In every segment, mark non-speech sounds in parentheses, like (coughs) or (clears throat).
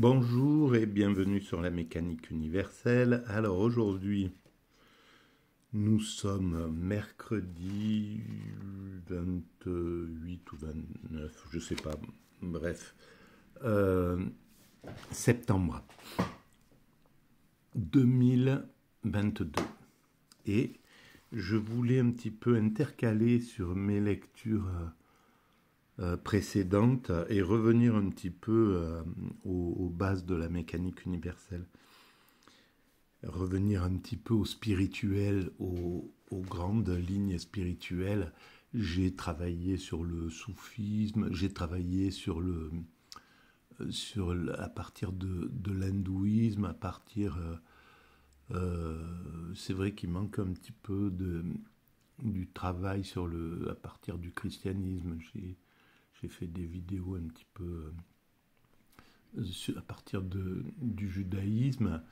Bonjour et bienvenue sur la mécanique universelle. Alors aujourd'hui, nous sommes mercredi 28 ou 29, je sais pas, bref, euh, septembre 2022. Et je voulais un petit peu intercaler sur mes lectures euh, euh, précédente et revenir un petit peu euh, aux, bases de la mécanique universelle. Revenir un petit peu au spirituel, aux, grandes lignes spirituelles. J'ai travaillé sur le soufisme, j'ai travaillé sur le, euh, sur, à partir de, de l'hindouisme, à partir... c'est vrai qu'il manque un petit peu de, du travail sur le, à partir du christianisme. J'ai j'ai fait des vidéos un petit peu euh, à partir de, du judaïsme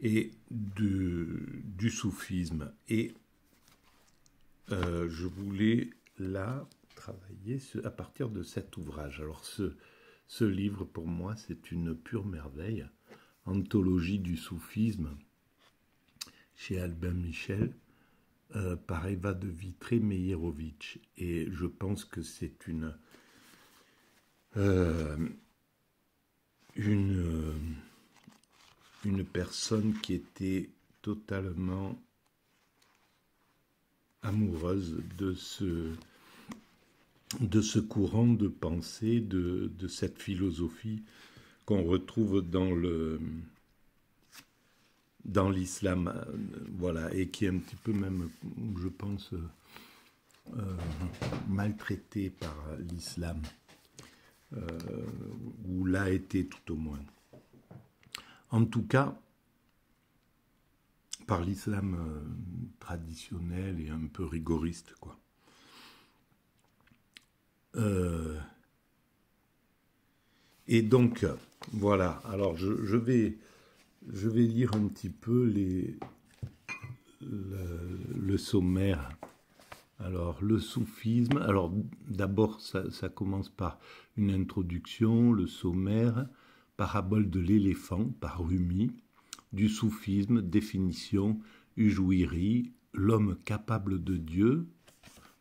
et de, du soufisme. Et euh, je voulais là travailler à partir de cet ouvrage. Alors ce, ce livre, pour moi, c'est une pure merveille. Anthologie du soufisme chez Albin Michel euh, par Eva de Vitré-Meyerovitch. Et je pense que c'est une euh, une, euh, une personne qui était totalement amoureuse de ce, de ce courant de pensée, de, cette philosophie qu'on retrouve dans le dans l'islam, voilà, et qui est un petit peu même, je pense, euh, maltraitée maltraité par l'islam. Euh, ou l'a été tout au moins. En tout cas, par l'islam euh, traditionnel et un peu rigoriste, quoi. Euh, et donc, voilà, alors je, vais, je vais lire un petit peu les, le sommaire alors, le soufisme, alors d'abord, ça, commence par une introduction, le sommaire, parabole de l'éléphant par Rumi, du soufisme, définition, Ujouiri, l'homme capable de Dieu,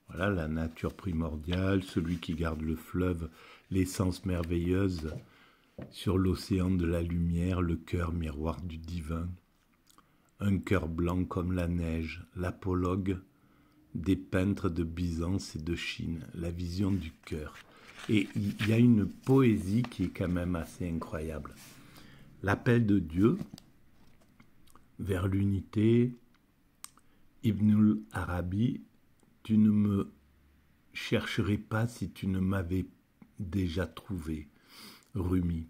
voilà la nature primordiale, celui qui garde le fleuve, l'essence merveilleuse sur l'océan de la lumière, le cœur miroir du divin. Un cœur blanc comme la neige, l'apologue, des peintres de Byzance et de Chine, la vision du cœur. Et il y a une poésie qui est quand même assez incroyable. L'appel de Dieu vers l'unité, Ibnul Arabi, tu ne me chercherais pas si tu ne m'avais déjà trouvé, Rumi,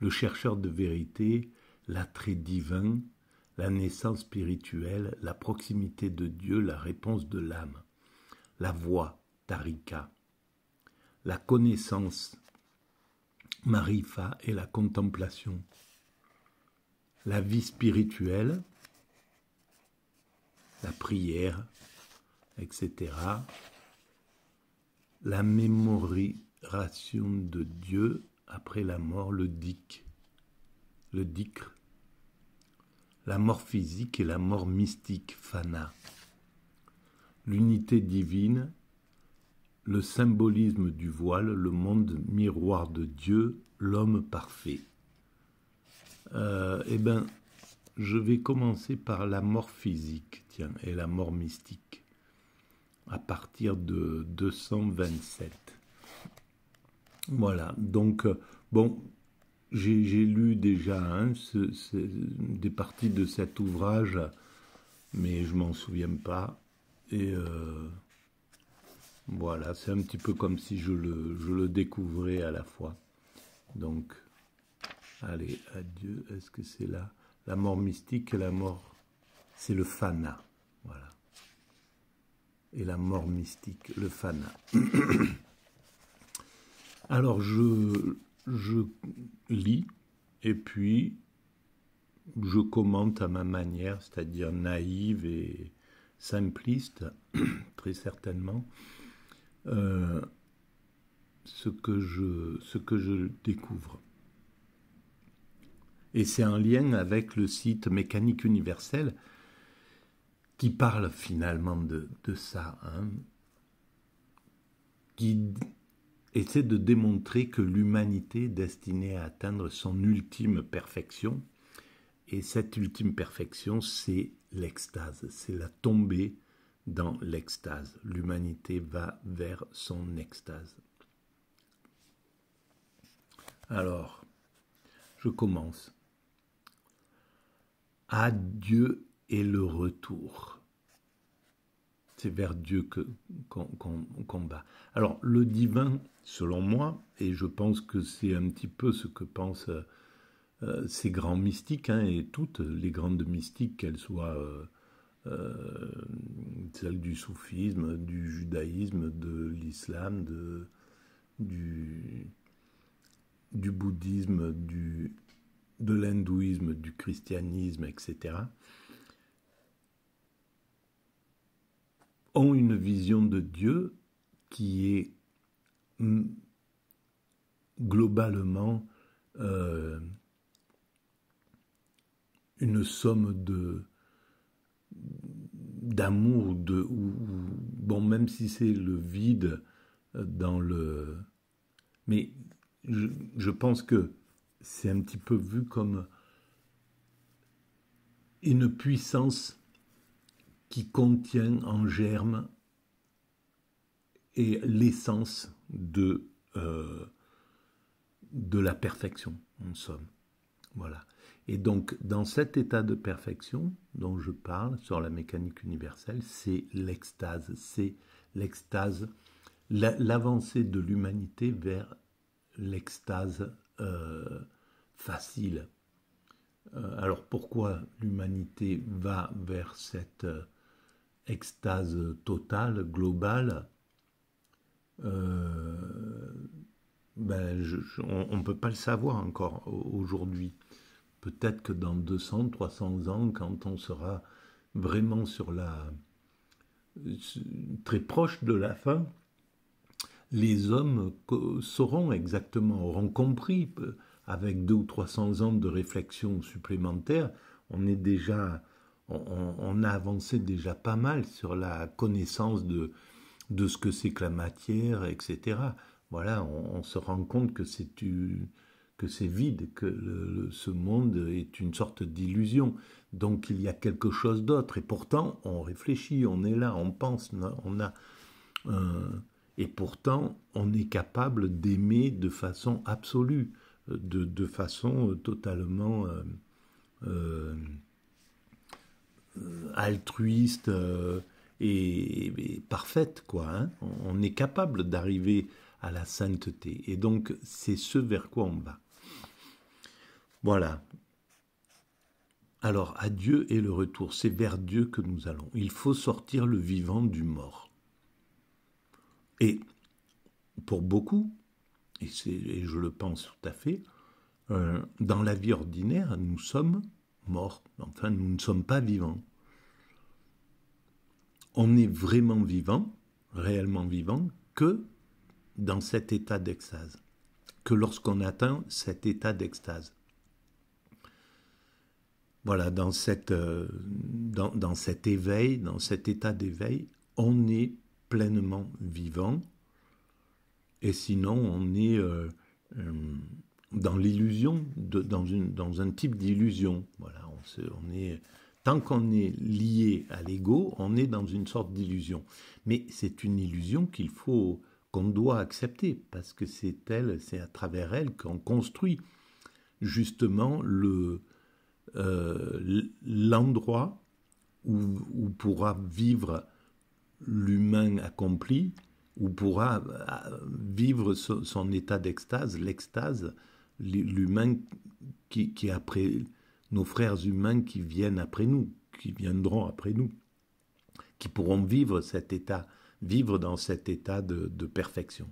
le chercheur de vérité, l'attrait divin la naissance spirituelle, la proximité de Dieu, la réponse de l'âme, la voix, tarika, la connaissance, marifa, et la contemplation, la vie spirituelle, la prière, etc., la mémorisation de Dieu après la mort, le dik, le dicre, la mort physique et la mort mystique, Fana. L'unité divine, le symbolisme du voile, le monde miroir de Dieu, l'homme parfait. Euh, eh bien, je vais commencer par la mort physique, tiens, et la mort mystique, à partir de 227. Voilà, donc, euh, bon, j'ai lu déjà des parties de cet ouvrage, mais je m'en souviens pas. Et euh, voilà, c'est un petit peu comme si je le, je le découvrais à la fois. Donc, allez, adieu. Est-ce que c'est là La mort mystique et la mort. C'est le fana. Voilà. Et la mort mystique, le fana. (coughs) Alors, je je lis et puis je commente à ma manière, c'est-à-dire naïve et simpliste, (clears throat) très certainement, euh, ce, que je, ce que je découvre. Et c'est en lien avec le site Mécanique universelle qui parle finalement de, de ça, hein, qui et c'est de démontrer que l'humanité est destinée à atteindre son ultime perfection, et cette ultime perfection, c'est l'extase, c'est la tombée dans l'extase. L'humanité va vers son extase. Alors, je commence. Adieu et le retour c'est vers Dieu qu'on combat. Alors le divin, selon moi, et je pense que c'est un petit peu ce que pensent euh, ces grands mystiques, hein, et toutes les grandes mystiques, qu'elles soient euh, euh, celles du soufisme, du judaïsme, de l'islam, du, bouddhisme, du, de l'hindouisme, du christianisme, etc. ont une vision de Dieu qui est mm, globalement euh, une somme de d'amour de ou, bon même si c'est le vide euh, dans le mais je pense que c'est un petit peu vu comme une puissance qui contient en germe et l'essence de, euh, de la perfection, en somme. Voilà. Et donc, dans cet état de perfection dont je parle sur la mécanique universelle, c'est l'extase, c'est l'extase, l'avancée de l'humanité vers l'extase euh, facile. Euh, alors pourquoi l'humanité va vers cette extase totale, globale, euh, ben, on ne peut pas le savoir encore aujourd'hui. Peut-être que dans 200, 300 ans, quand on sera vraiment sur la très proche de la fin, les hommes sauront exactement, auront compris, euh, avec deux ou 300 ans de réflexion supplémentaire, on est déjà on, a avancé déjà pas mal sur la connaissance de, de ce que c'est que la matière, etc. Voilà, on, se rend compte que c'est que c'est vide, que ce monde est une sorte d'illusion. Donc il y a quelque chose d'autre. Et pourtant, on réfléchit, on est là, on pense, on a. Euh, et pourtant, on est capable d'aimer de façon absolue, de, façon totalement. Euh, euh, altruiste euh, et, parfaite, quoi. Hein. on est capable d'arriver à la sainteté. Et donc, c'est ce vers quoi on va. Voilà. Alors, à Dieu et le retour, c'est vers Dieu que nous allons. Il faut sortir le vivant du mort. Et pour beaucoup, et, je le pense tout à fait, euh, dans la vie ordinaire, nous sommes morts. Enfin, nous ne sommes pas vivants on est vraiment vivant, réellement vivant, que dans cet état d'extase, que lorsqu'on atteint cet état d'extase. Voilà, dans, cette, euh, dans, cet éveil, dans cet état d'éveil, on est pleinement vivant, et sinon on est euh, euh, dans l'illusion, dans, dans, un type d'illusion. Voilà, on, se, on est Tant qu'on est lié à l'ego, on est dans une sorte d'illusion. Mais c'est une illusion qu'il faut, qu'on doit accepter, parce que c'est elle, c'est à travers elle qu'on construit justement le euh, l'endroit où, pourra vivre l'humain accompli, où pourra euh, vivre son, état d'extase, l'extase, l'humain qui, qui après nos frères humains qui viennent après nous, qui viendront après nous, qui pourront vivre cet état, vivre dans cet état de, perfection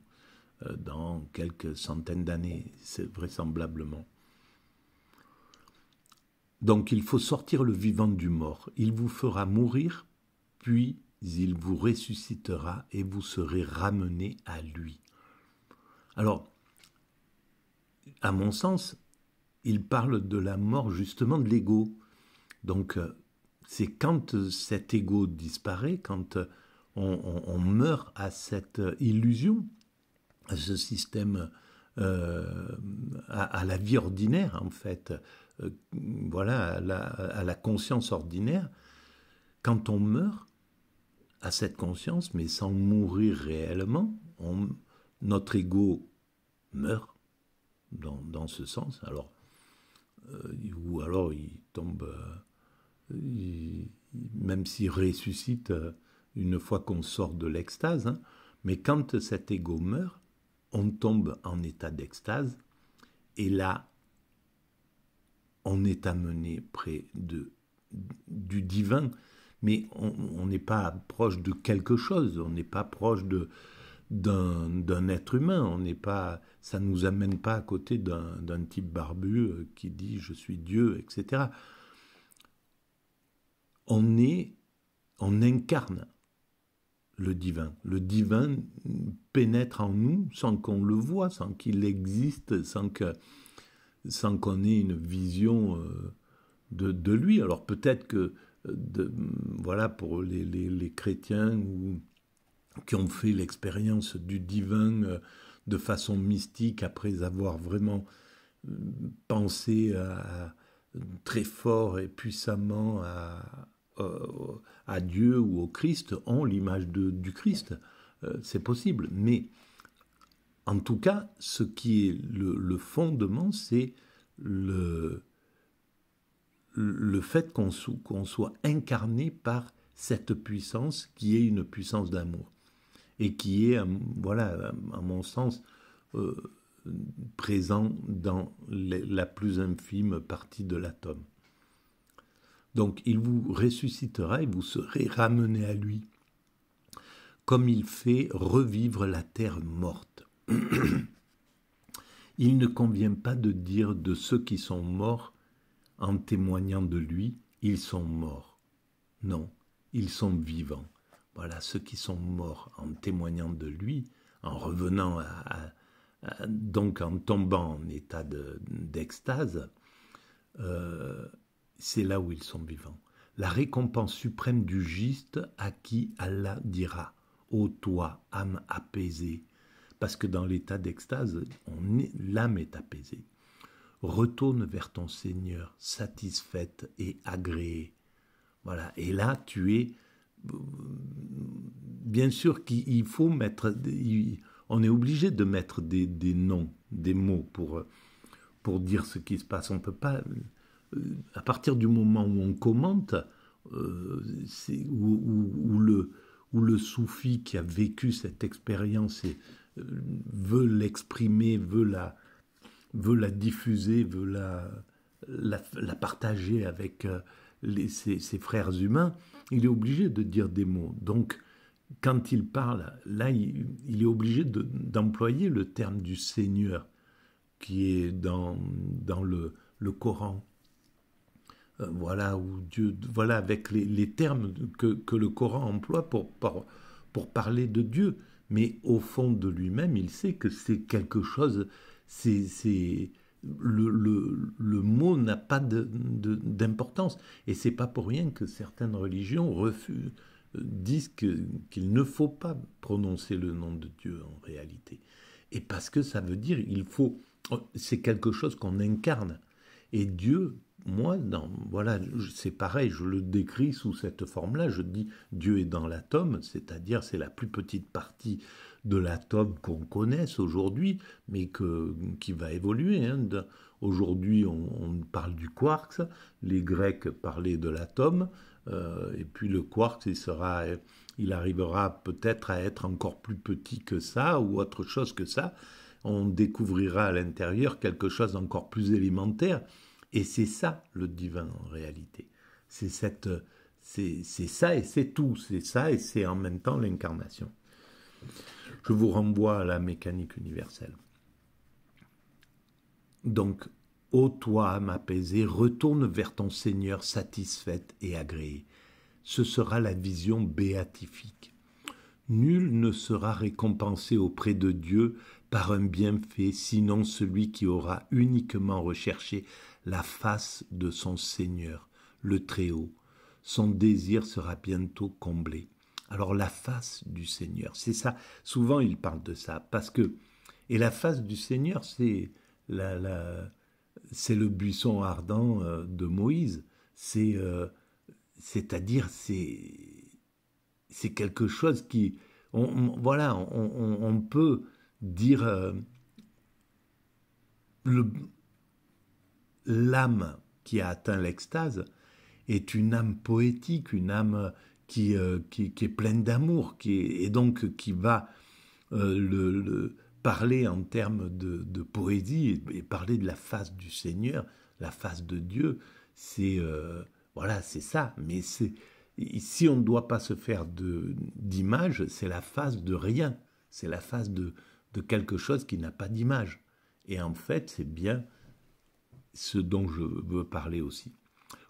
euh, dans quelques centaines d'années, vraisemblablement. Donc il faut sortir le vivant du mort. Il vous fera mourir, puis il vous ressuscitera et vous serez ramené à lui. Alors, à mon sens, il parle de la mort justement de l'ego. Donc, euh, c'est quand euh, cet ego disparaît, quand euh, on, meurt à cette illusion, à ce système, à, la vie ordinaire en fait, voilà, à la, conscience ordinaire, quand on meurt à cette conscience, mais sans mourir réellement, notre ego meurt dans, dans ce sens. Alors, euh, ou alors il tombe, euh, même s'il ressuscite euh, une fois qu'on sort de l'extase, hein. mais quand cet ego meurt, on tombe en état d'extase, et là, on est amené près de, du divin, mais on n'est pas proche de quelque chose, on n'est pas proche de, d'un être humain. On n'est pas, ça nous amène pas à côté d'un type barbu euh, qui dit je suis Dieu, etc. On est, on incarne le divin. Le divin pénètre en nous sans qu'on le voit, sans qu'il existe, sans que, sans qu'on ait une vision euh, de, lui. Alors peut-être que euh, voilà pour les, les chrétiens qui ont fait l'expérience du divin euh, de façon mystique après avoir vraiment euh, pensé très fort et puissamment à, Dieu ou au Christ ont l'image du Christ. Euh, c'est possible. Mais en tout cas, ce qui est le, fondement, c'est le, fait qu'on soit incarné par cette puissance qui est une puissance d'amour et qui est, voilà, à mon sens, euh, présent dans la plus infime partie de l'atome. Donc il vous ressuscitera et vous serez ramené à lui, comme il fait revivre la terre morte. (clears throat) il ne convient pas de dire de ceux qui sont morts, en témoignant de lui, ils sont morts. Non, ils sont vivants. Voilà, ceux qui sont morts en témoignant de lui, en revenant à, donc en tombant en état d'extase, euh, c'est là où ils sont vivants. La récompense suprême du juste à qui Allah dira Ô toi, âme apaisée, parce que dans l'état d'extase, l'âme est apaisée. Retourne vers ton Seigneur, satisfaite et agréée. Voilà, et là tu es bien sûr qu'il faut mettre, on est obligé de mettre des, des, noms, des mots pour, pour dire ce qui se passe. On peut pas, euh, à partir du moment où on commente, euh, où, le, où le soufi qui a vécu cette expérience et, euh, veut l'exprimer, veut la, veut la diffuser, veut la, la, la partager avec les, ses, frères humains, il est obligé de dire des mots. Donc, quand il parle, là, il, est obligé d'employer le terme du Seigneur qui est dans, dans le, Coran. Euh, voilà, où Dieu, voilà avec les, termes que, le Coran emploie pour, pour, pour, parler de Dieu. Mais au fond de lui-même, il sait que c'est quelque chose, c'est le, le, mot n'a pas d'importance. Et c'est pas pour rien que certaines religions refusent, euh, disent qu'il ne faut pas prononcer le nom de Dieu en réalité. Et parce que ça veut dire, il faut, oh, c'est quelque chose qu'on incarne. Et Dieu, moi, dans, voilà, c'est pareil, je le décris sous cette forme-là. Je dis Dieu est dans l'atome, c'est-à-dire c'est la plus petite partie de l'atome qu'on connaisse aujourd'hui, mais que, qui va évoluer. Hein. Aujourd'hui, on, parle du quarks, les Grecs parlaient de l'atome, euh, et puis le quarks, il, sera, il arrivera peut-être à être encore plus petit que ça, ou autre chose que ça. On découvrira à l'intérieur quelque chose d'encore plus élémentaire, et c'est ça le divin en réalité. C'est cette c'est ça et c'est tout, c'est ça et c'est en même temps l'incarnation. Je vous renvoie à la mécanique universelle. Donc, ô toi âme apaisée, retourne vers ton Seigneur satisfaite et agréée. Ce sera la vision béatifique. Nul ne sera récompensé auprès de Dieu par un bienfait, sinon celui qui aura uniquement recherché la face de son Seigneur, le Très-Haut. Son désir sera bientôt comblé. Alors la face du Seigneur, c'est ça. Souvent il parle de ça parce que et la face du Seigneur, c'est la, la c'est le buisson ardent euh, de Moïse. C'est euh, c'est-à-dire c'est c'est quelque chose qui voilà on, peut dire euh, l'âme qui a atteint l'extase est une âme poétique, une âme euh, qui, qui, est pleine d'amour, qui et donc qui va euh, le, parler en termes de, poésie et, parler de la face du Seigneur, la face de Dieu. C'est euh, voilà, c'est ça. Mais c'est si on ne doit pas se faire d'image, c'est la face de rien. C'est la face de quelque chose qui n'a pas d'image. Et en fait, c'est bien ce dont je veux parler aussi.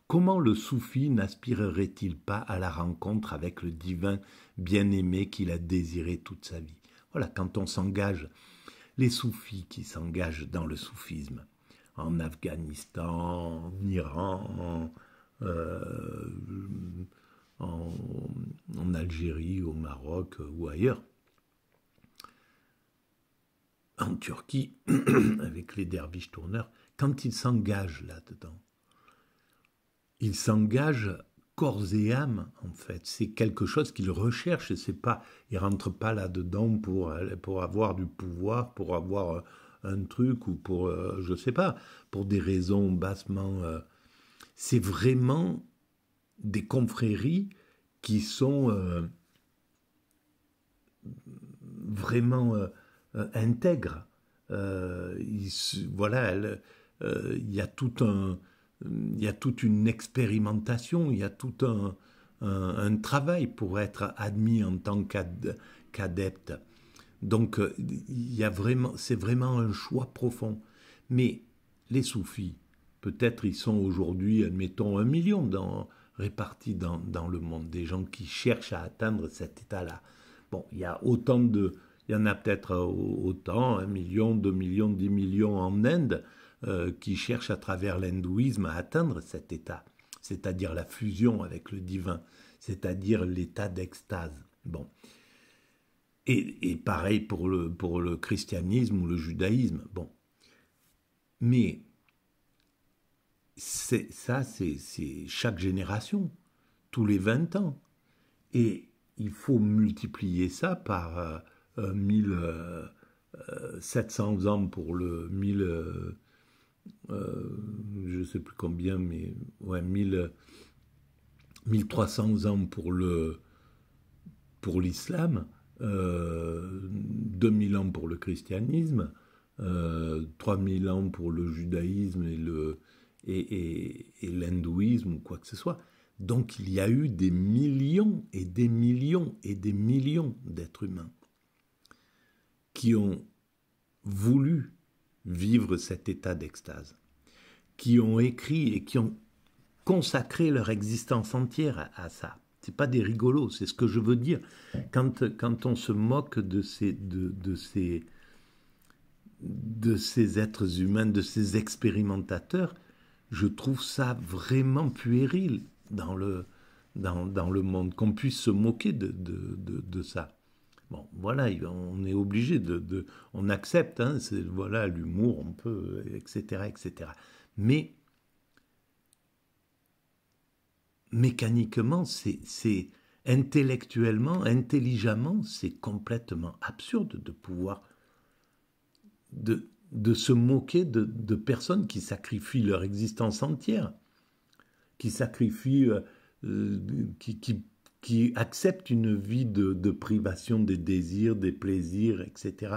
Comment le soufi n'aspirerait-il pas à la rencontre avec le divin bien-aimé qu'il a désiré toute sa vie Voilà, quand on s'engage, les soufis qui s'engagent dans le soufisme, en Afghanistan, en Iran, euh, en, Algérie, au Maroc euh, ou ailleurs, en Turquie, (clears throat) avec les derviches tourneurs, quand ils s'engagent là-dedans, il s'engage corps et âme, en fait. C'est quelque chose qu'il recherche. C'est pas, il rentre pas là-dedans pour, pour avoir du pouvoir, pour avoir euh, un truc ou pour, euh, je sais pas, pour des raisons bassement. Euh. C'est vraiment des confréries qui sont vraiment intègres. voilà, il y a tout un il y a toute une expérimentation, il y a tout un, travail pour être admis en tant qu'adepte. Donc, euh, c'est vraiment un choix profond. Mais les soufis, peut-être ils sont aujourd'hui, admettons, un million dans, répartis dans, le monde, des gens qui cherchent à atteindre cet état-là. Bon, il y a autant de, il y en a peut-être euh, autant, un million, deux millions, dix millions en Inde, euh, qui cherche à travers l'hindouisme à atteindre cet état, c'est-à-dire la fusion avec le divin, c'est-à-dire l'état d'extase. Bon. Et, pareil pour le, pour le christianisme ou le judaïsme. Bon. Mais ça, c'est, chaque génération, tous les 20 ans. Et il faut multiplier ça par euh, 1700 euh, euh, ans pour le 1000. Euh, je ne sais plus combien, mais ouais, 1000, 1300 ans pour le pour l'islam, 2000 euh, ans pour le christianisme, 3000 euh, ans pour le judaïsme et le et, et, et l'hindouisme ou quoi que ce soit. Donc il y a eu des millions et des millions et des millions d'êtres humains qui ont voulu vivre cet état d'extase, qui ont écrit et qui ont consacré leur existence entière à, ça, ça. C'est pas des rigolos, c'est ce que je veux dire. Quand, quand on se moque de ces, de, ces, de ces êtres humains, de ces expérimentateurs, je trouve ça vraiment puéril dans le, dans, dans le monde, qu'on puisse se moquer de, de, de ça. Bon, voilà, on est obligé de, on accepte, hein, voilà l'humour, on peut, etc., etc. Mais mécaniquement, c'est intellectuellement, intelligemment, c'est complètement absurde de pouvoir de, se moquer de, personnes qui sacrifient leur existence entière, qui sacrifient, euh, euh, qui qui acceptent une vie de, privation des désirs, des plaisirs, etc.,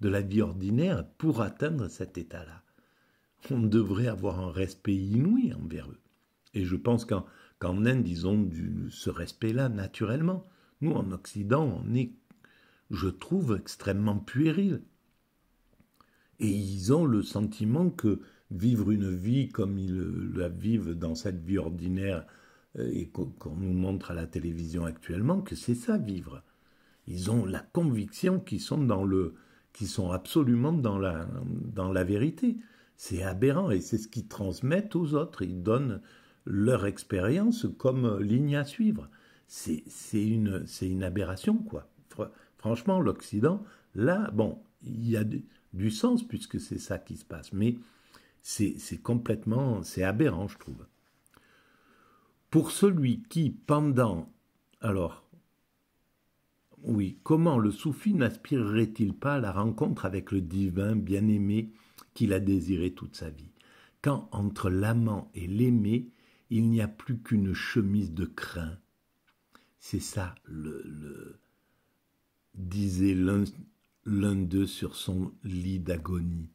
de la vie ordinaire, pour atteindre cet état-là. On devrait avoir un respect inouï envers eux. Et je pense qu'en Inde, ils ont ce respect-là naturellement. Nous, en Occident, on est, je trouve, extrêmement puéril. Et ils ont le sentiment que vivre une vie comme ils la vivent dans cette vie ordinaire euh, et qu'on nous montre à la télévision actuellement que c'est ça vivre. Ils ont la conviction qu'ils sont dans le, qui sont absolument dans la, dans la vérité. C'est aberrant et c'est ce qu'ils transmettent aux autres. Ils donnent leur expérience comme ligne à suivre. C'est, c'est une, c'est une aberration quoi. Franchement, l'Occident, là, bon, il y a du, du sens puisque c'est ça qui se passe, mais c'est, c'est complètement, c'est aberrant, je trouve. Pour celui qui, pendant. Alors, oui, comment le soufi n'aspirerait-il pas à la rencontre avec le divin bien-aimé qu'il a désiré toute sa vie Quand entre l'amant et l'aimé, il n'y a plus qu'une chemise de crin. C'est ça le, le disait l'un d'eux sur son lit d'agonie.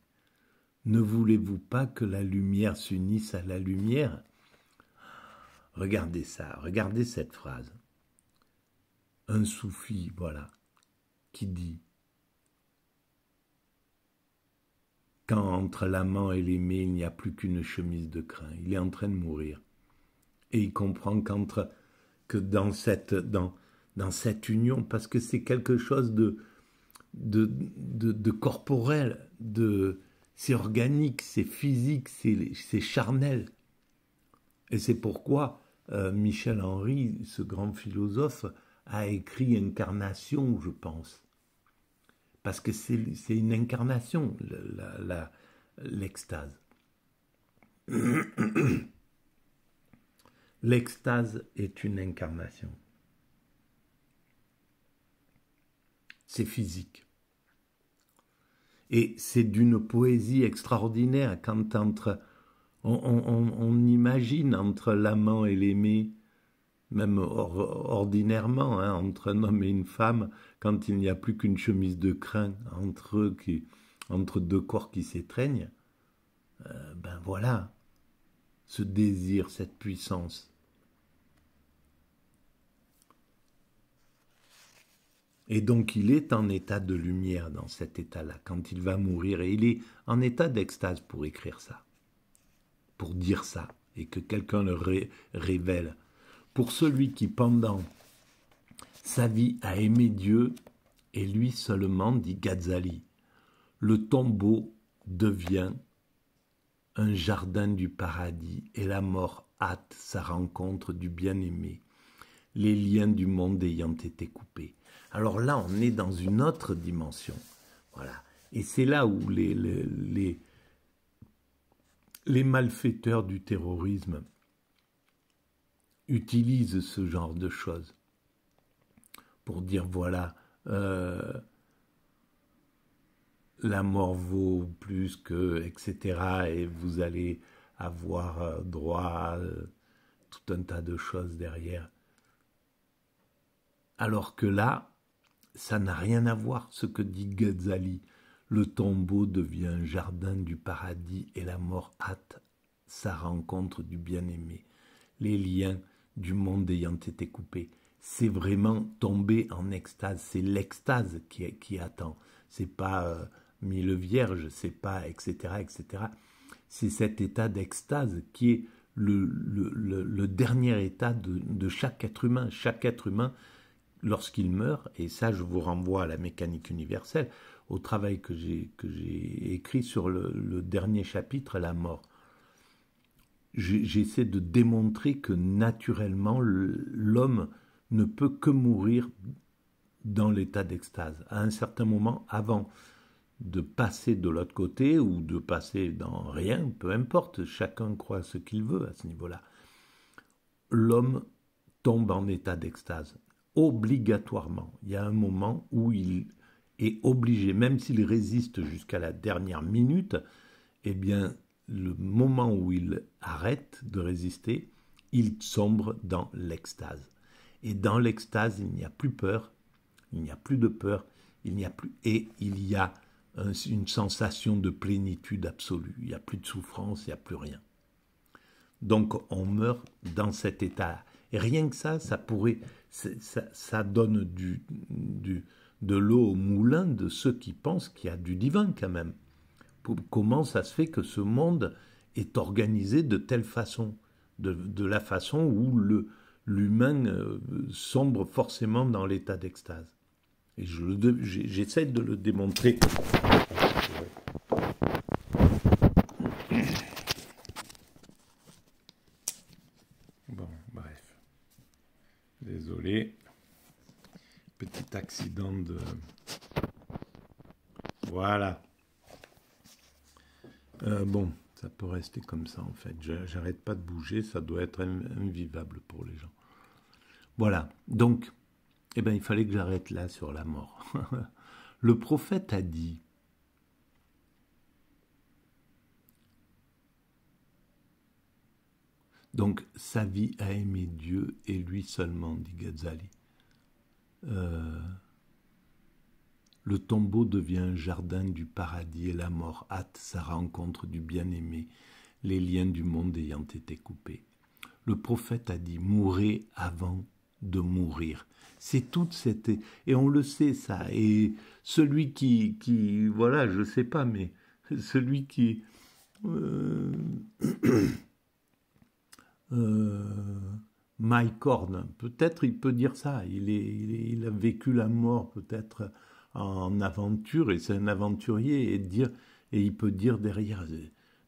Ne voulez-vous pas que la lumière s'unisse à la lumière Regardez ça, regardez cette phrase. Un soufi, voilà, qui dit Quand entre l'amant et l'aimé, il n'y a plus qu'une chemise de crin, il est en train de mourir. Et il comprend qu'entre que dans cette dans, dans cette union, parce que c'est quelque chose de, de, de, corporel, de, c'est organique, c'est physique, c'est charnel. Et c'est pourquoi euh, Michel Henry, ce grand philosophe, a écrit Incarnation, je pense. Parce que c'est une incarnation, l'extase. (coughs) L'extase est une incarnation. C'est physique. Et c'est d'une poésie extraordinaire quand entre on, imagine entre l'amant et l'aimé, même ordinairement, hein, entre un homme et une femme, quand il n'y a plus qu'une chemise de crin entre eux qui, entre deux corps qui s'étreignent, euh, ben voilà, ce désir, cette puissance. Et donc il est en état de lumière dans cet état-là, quand il va mourir, et il est en état d'extase pour écrire ça pour dire ça et que quelqu'un le révèle. Pour celui qui, pendant sa vie, a aimé Dieu et lui seulement, dit Gazali le tombeau devient un jardin du paradis et la mort hâte sa rencontre du bien-aimé, les liens du monde ayant été coupés. Alors là, on est dans une autre dimension. Voilà. Et c'est là où les, les malfaiteurs du terrorisme utilisent ce genre de choses pour dire voilà, euh, la mort vaut plus que, etc. Et vous allez avoir euh, droit à euh, tout un tas de choses derrière. Alors que là, ça n'a rien à voir ce que dit Ghazali. Le tombeau devient jardin du paradis et la mort hâte sa rencontre du bien-aimé. Les liens du monde ayant été coupés, c'est vraiment tomber en extase. C'est l'extase qui, attend. C'est pas mais euh, mille vierges, c'est pas etc. etc. C'est cet état d'extase qui est le, dernier état de, chaque être humain. Chaque être humain, lorsqu'il meurt, et ça je vous renvoie à la mécanique universelle, au travail que j'ai écrit sur le, dernier chapitre, la mort. J'essaie de démontrer que naturellement, l'homme ne peut que mourir dans l'état d'extase. À un certain moment, avant de passer de l'autre côté ou de passer dans rien, peu importe, chacun croit ce qu'il veut à ce niveau-là, l'homme tombe en état d'extase obligatoirement. Il y a un moment où il est obligé, même s'il résiste jusqu'à la dernière minute, eh bien, le moment où il arrête de résister, il sombre dans l'extase. Et dans l'extase, il n'y a plus peur, il n'y a plus de peur, il n'y a plus et il y a une sensation de plénitude absolue. Il n'y a plus de souffrance, il n'y a plus rien. Donc on meurt dans cet état. -là. Et rien que ça, ça pourrait, ça, ça donne du de l'eau au moulin de ceux qui pensent qu'il y a du divin quand même. Comment ça se fait que ce monde est organisé de telle façon, de, la façon où le, l'humain euh, sombre forcément dans l'état d'extase. Et j'essaie de le démontrer accident de... Voilà. Euh, bon, ça peut rester comme ça en fait. J'arrête pas de bouger, ça doit être invivable pour les gens. Voilà. Donc, eh ben, il fallait que j'arrête là sur la mort. (laughs) Le prophète a dit. Donc, sa vie a aimé Dieu et lui seulement, dit gazali euh, le tombeau devient un jardin du paradis et la mort hâte sa rencontre du bien-aimé, les liens du monde ayant été coupés. Le prophète a dit mourrez avant de mourir. C'est toute cette et on le sait ça. Et celui qui qui voilà, je ne sais pas, mais celui qui euh, (coughs) euh, Mike Horn. Peut-être il peut dire ça. Il, a vécu la mort peut-être en aventure et c'est un aventurier et dire et il peut dire derrière.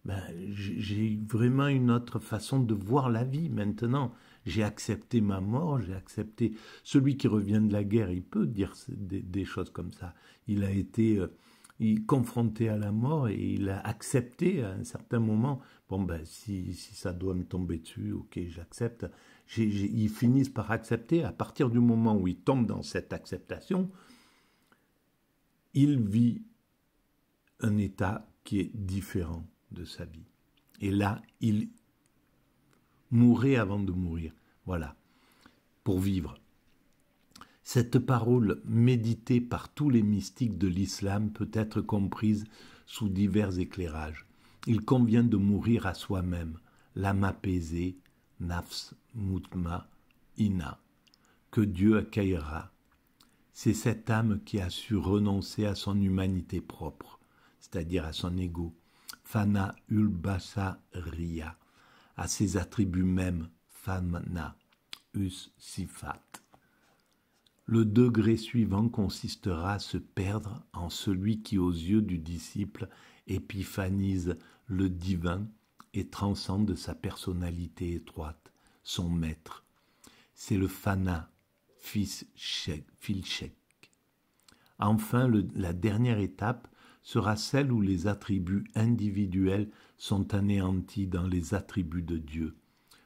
Ben, j'ai vraiment une autre façon de voir la vie maintenant. J'ai accepté ma mort, j'ai accepté. Celui qui revient de la guerre, il peut dire des, choses comme ça. Il a été euh, confronté à la mort et il a accepté à un certain moment Bon, ben, si, ça doit me tomber dessus, ok, j'accepte. Ils finissent par accepter. À partir du moment où ils tombent dans cette acceptation, il vit un état qui est différent de sa vie. Et là, il mourait avant de mourir. Voilà, pour vivre. Cette parole méditée par tous les mystiques de l'islam peut être comprise sous divers éclairages. Il convient de mourir à soi-même, l'âme apaisée, nafs mutma ina, que Dieu accueillera. C'est cette âme qui a su renoncer à son humanité propre, c'est-à-dire à son ego, fana basa ria, à ses attributs mêmes, fana us sifat. Le degré suivant consistera à se perdre en celui qui, aux yeux du disciple, épiphanise le divin et transcende sa personnalité étroite, son maître. C'est le Fana, fils Filchek. Enfin, la dernière étape sera celle où les attributs individuels sont anéantis dans les attributs de Dieu,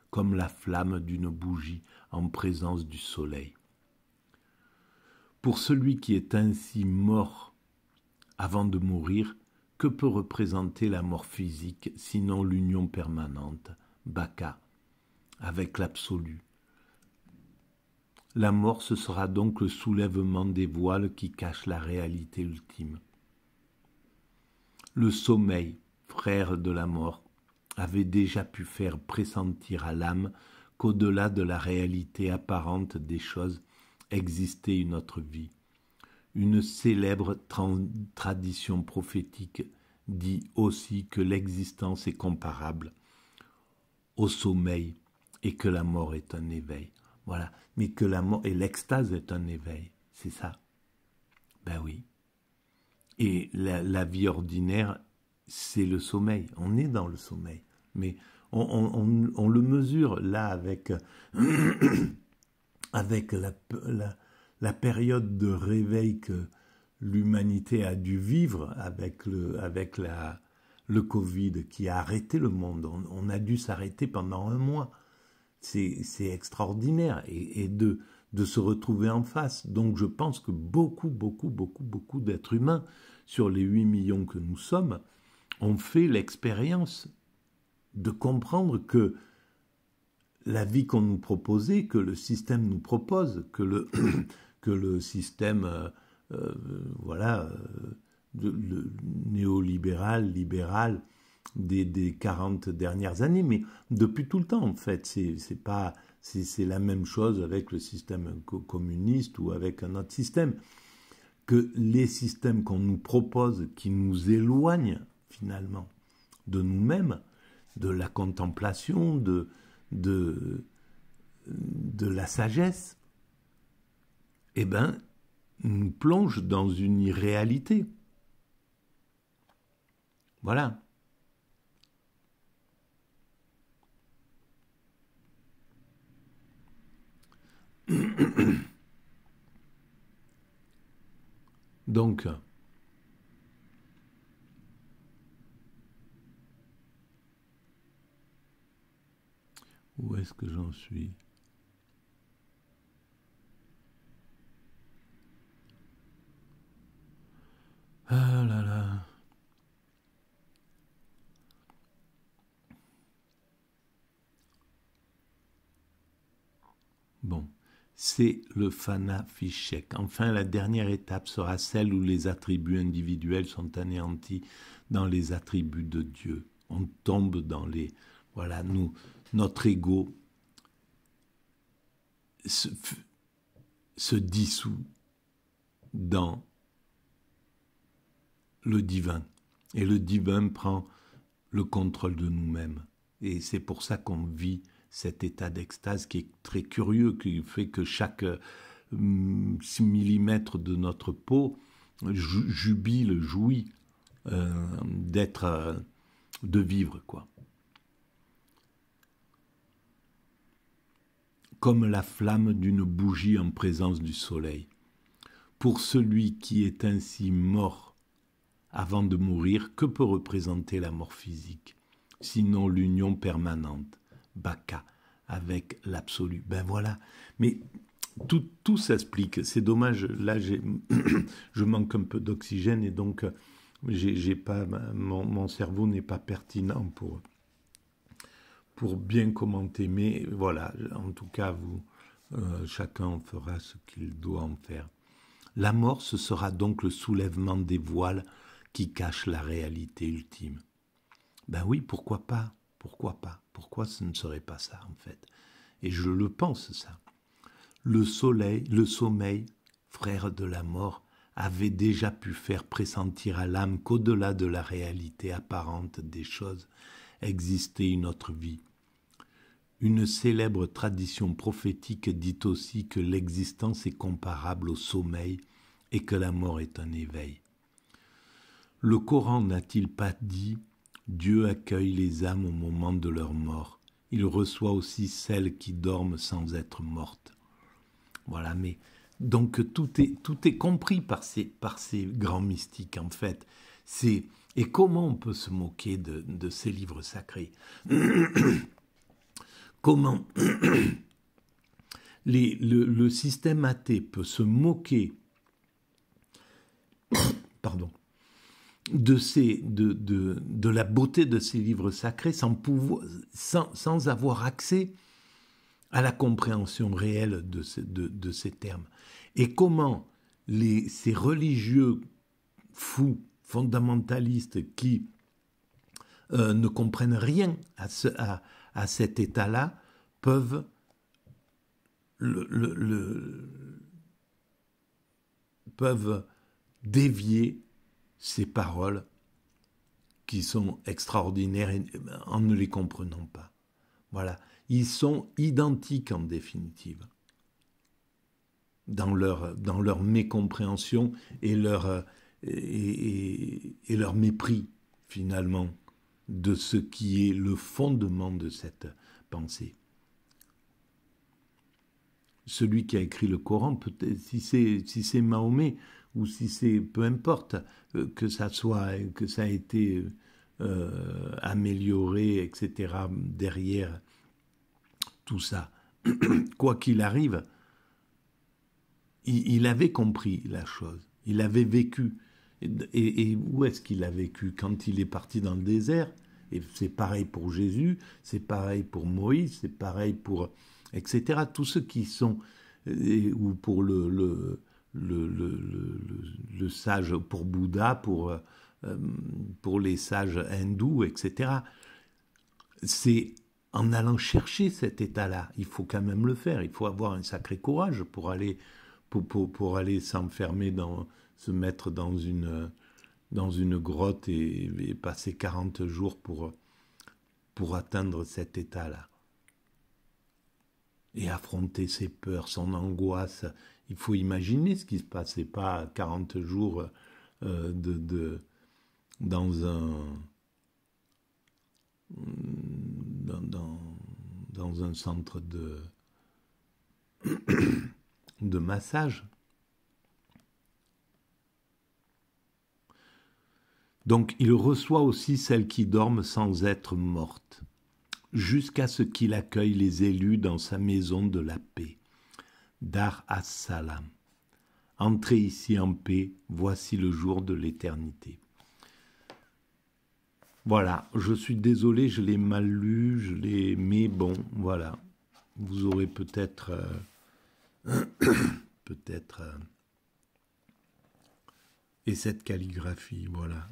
comme la flamme d'une bougie en présence du soleil. Pour celui qui est ainsi mort avant de mourir, que peut représenter la mort physique sinon l'union permanente, Baka, avec l'absolu La mort, ce sera donc le soulèvement des voiles qui cachent la réalité ultime. Le sommeil, frère de la mort, avait déjà pu faire pressentir à l'âme qu'au-delà de la réalité apparente des choses existait une autre vie une célèbre tradition prophétique dit aussi que l'existence est comparable au sommeil et que la mort est un éveil. Voilà, mais que la mort et l'extase est un éveil, c'est ça. Ben oui. Et la, vie ordinaire, c'est le sommeil. On est dans le sommeil, mais on, le mesure là avec (coughs) avec la la période de réveil que l'humanité a dû vivre avec le, avec la, le Covid qui a arrêté le monde. On, a dû s'arrêter pendant un mois. C'est extraordinaire. Et, de, de se retrouver en face. Donc je pense que beaucoup, beaucoup, beaucoup, beaucoup d'êtres humains, sur les 8 millions que nous sommes, ont fait l'expérience de comprendre que la vie qu'on nous proposait, que le système nous propose, que le, que le système euh, euh, voilà, euh, le néolibéral, libéral des, des, 40 dernières années, mais depuis tout le temps en fait. C'est pas c'est la même chose avec le système communiste ou avec un autre système. Que les systèmes qu'on nous propose qui nous éloignent finalement de nous-mêmes, de la contemplation, de, de, de la sagesse, eh ben, nous plonge dans une irréalité. Voilà. (coughs) Donc, où est-ce que j'en suis Ah là Bon, c'est le fana fichek. Enfin, la dernière étape sera celle où les attributs individuels sont anéantis dans les attributs de Dieu. On tombe dans les voilà, nous notre ego se dissout dans le divin. Et le divin prend le contrôle de nous-mêmes. Et c'est pour ça qu'on vit cet état d'extase qui est très curieux, qui fait que chaque hum, millimètre de notre peau jubile, jouit euh, d'être, euh, de vivre, quoi. Comme la flamme d'une bougie en présence du soleil. Pour celui qui est ainsi mort avant de mourir, que peut représenter la mort physique Sinon l'union permanente, Baka, avec l'absolu. Ben voilà. Mais tout, tout s'explique. C'est dommage, là, (coughs) je manque un peu d'oxygène et donc pas, mon, cerveau n'est pas pertinent pour, pour bien commenter. Mais voilà, en tout cas, vous, euh, chacun fera ce qu'il doit en faire. La mort, ce sera donc le soulèvement des voiles qui cache la réalité ultime. Ben oui, pourquoi pas Pourquoi pas Pourquoi ce ne serait pas ça en fait Et je le pense ça. Le soleil, le sommeil, frère de la mort, avait déjà pu faire pressentir à l'âme qu'au-delà de la réalité apparente des choses existait une autre vie. Une célèbre tradition prophétique dit aussi que l'existence est comparable au sommeil et que la mort est un éveil. Le Coran n'a-t-il pas dit Dieu accueille les âmes au moment de leur mort. Il reçoit aussi celles qui dorment sans être mortes. Voilà, mais donc tout est, tout est compris par ces, par ces grands mystiques en fait. C'est et comment on peut se moquer de, ces livres sacrés (coughs) Comment (coughs) le système athée peut se moquer (coughs) pardon de, ces, de, la beauté de ces livres sacrés sans, sans, avoir accès à la compréhension réelle de, de ces termes. Et comment les, ces religieux fous, fondamentalistes, qui euh, ne comprennent rien à, cet état-là, peuvent le, peuvent dévier ces paroles qui sont extraordinaires en ne les comprenant pas. Voilà, ils sont identiques en définitive dans leur, dans leur mécompréhension et leur, et, leur mépris finalement de ce qui est le fondement de cette pensée. Celui qui a écrit le Coran, peut être si c'est Mahomet, ou si c'est peu importe euh, que ça soit que ça a été euh, euh, amélioré, etc. Derrière tout ça, (clears throat) quoi qu'il arrive, il, avait compris la chose, il avait vécu. Et, où est-ce qu'il a vécu Quand il est parti dans le désert, et c'est pareil pour Jésus, c'est pareil pour Moïse, c'est pareil pour etc. Tous ceux qui sont, ou pour le le, sage pour Bouddha, pour, euh, les sages hindous, etc. C'est en allant chercher cet état-là, il faut quand même le faire, il faut avoir un sacré courage pour aller, pour, aller s'enfermer, dans, se mettre dans une, dans une grotte et, passer 40 jours pour, pour atteindre cet état-là. Et affronter ses peurs, son angoisse, il faut imaginer ce qui se passait pas 40 jours euh, de, dans un. Dans, un centre de, (coughs) de massage. Donc il reçoit aussi celles qui dorment sans être mortes, jusqu'à ce qu'il accueille les élus dans sa maison de la paix. Dar as-Salam. Entrez ici en paix, voici le jour de l'éternité. Voilà, je suis désolé, je l'ai mal lu, je l'ai, mais bon, voilà. Vous aurez peut-être, euh, (coughs) peut-être, euh, et cette calligraphie, voilà.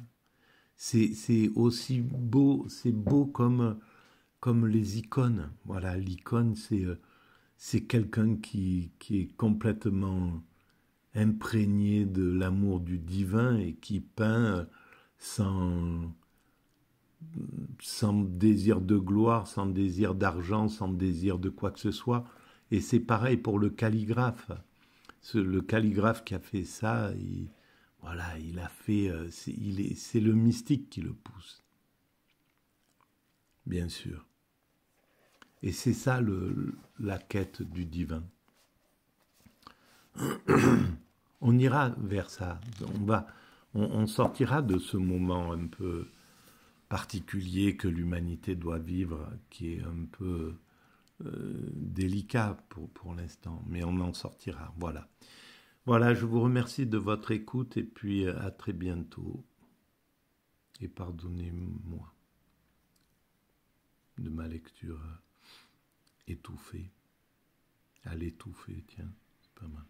C'est, aussi beau, c'est beau comme, comme les icônes. Voilà, l'icône, c'est euh, c'est quelqu'un qui, est complètement imprégné de l'amour du divin et qui peint sans, sans désir de gloire, sans désir d'argent, sans désir de quoi que ce soit. Et c'est pareil pour le calligraphe. Ce, le calligraphe qui a fait ça, voilà, il a fait, euh, il est, c'est le mystique qui le pousse. Bien sûr. Et c'est ça la quête du divin. (clears throat) On ira vers ça. On, va, on, sortira de ce moment un peu particulier que l'humanité doit vivre, qui est un peu euh, délicat pour, pour l'instant, mais on en sortira. Voilà. Voilà, je vous remercie de votre écoute et puis euh, à très bientôt. Et pardonnez-moi de ma lecture. Euh, étouffé. À l'étouffer, tiens, c'est pas mal.